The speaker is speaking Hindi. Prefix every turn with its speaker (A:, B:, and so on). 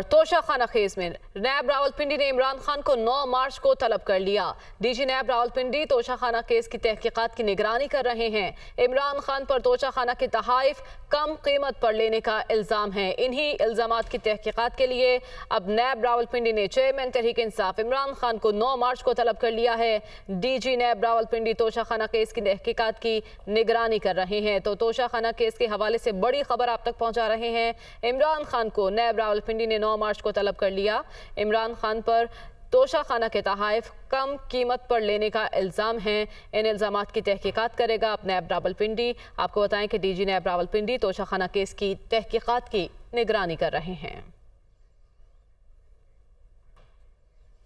A: तोशा खाना खेज में नैब रावलपिंडी ने इमरान खान को 9 मार्च को तलब कर लिया डीजी नैब रावलपिंडी तोशा खाना केस की तहकीकात की निगरानी कर रहे हैं इमरान खान पर तोशा खाना के तहफ कम कीमत पर लेने का इल्ज़ाम है इन्हीं इल्ज़ाम की तहकीकात के लिए अब नैब रावलपिंडी ने चेयरमैन तहरीक इंसाफ इमरान खान को नौ मार्च को तलब कर लिया है डी जी नैब रावलपिंडी तोशा खाना केस की तहकीकत की निगरानी कर रहे हैं तो तोशा खाना केस के हवाले से बड़ी खबर आप तक पहुँचा रहे हैं इमरान खान को नैब रावलपिंडी ने 9 मार्च को तलब कर लिया इमरान खान पर तोशा खाना के तहफ़ कम कीमत पर लेने का इल्ज़ाम है इन इल्ज़ाम की तहकीक़ात करेगा अपने ऐप रावलपिंडी आपको बताएं कि डीजी जी ने ऐप रावलपिंडी तोशा खाना केस की तहकीक़ात की निगरानी कर रहे हैं